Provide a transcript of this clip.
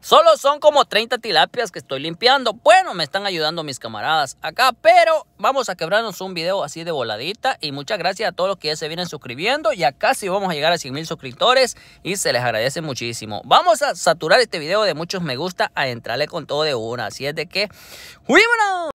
Solo son como 30 tilapias que estoy limpiando. Bueno, me están ayudando mis camaradas acá, pero vamos a quebrarnos un video así de voladita. Y muchas gracias a todos los que ya se vienen suscribiendo. Ya casi vamos a llegar a 100 mil suscriptores y se les agradece muchísimo. Vamos a saturar este video de muchos me gusta a entrarle con todo de una. Así es de que... ¡Vámonos!